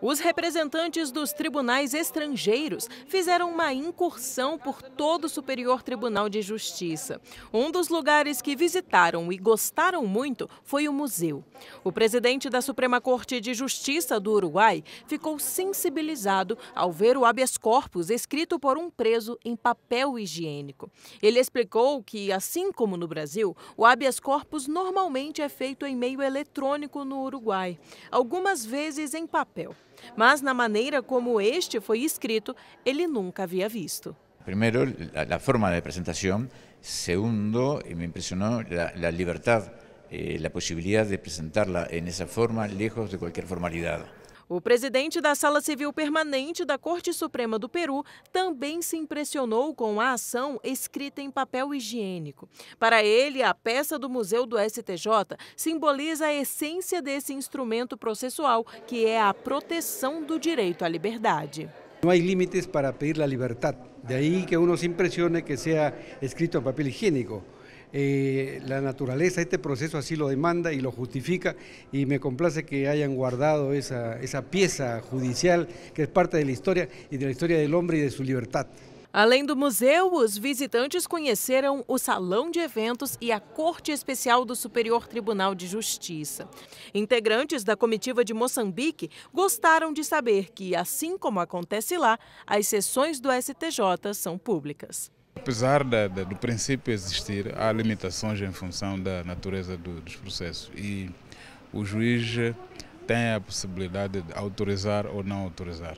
Os representantes dos tribunais estrangeiros fizeram uma incursão por todo o Superior Tribunal de Justiça. Um dos lugares que visitaram e gostaram muito foi o museu. O presidente da Suprema Corte de Justiça do Uruguai ficou sensibilizado ao ver o habeas corpus escrito por um preso em papel higiênico. Ele explicou que, assim como no Brasil, o habeas corpus normalmente é feito em meio eletrônico no Uruguai, algumas vezes em papel. Mas na maneira como este foi escrito, ele nunca havia visto. Primeiro, a forma de apresentação. Segundo, me impressionou a liberdade, eh, a possibilidade de apresentá-la em essa forma, lejos de qualquer formalidade. O presidente da Sala Civil Permanente da Corte Suprema do Peru também se impressionou com a ação escrita em papel higiênico. Para ele, a peça do Museu do STJ simboliza a essência desse instrumento processual, que é a proteção do direito à liberdade. Não há limites para pedir a liberdade. De aí que uno se impresione que seja escrito em papel higiênico eh, la naturaleza, este proceso así lo demanda y lo justifica y me complace que hayan guardado esa, esa pieza judicial que es parte de la historia y de la historia del hombre y de su libertad. Além do museu, os visitantes conheceram o Salão de Eventos e a Corte Especial do Superior Tribunal de Justiça. Integrantes da comitiva de Moçambique gostaram de saber que, assim como acontece lá, as sessões do STJ são públicas. Apesar da, da, do princípio existir, há limitações em função da natureza do, dos processos e o juiz eh, tem a possibilidade de autorizar ou não autorizar.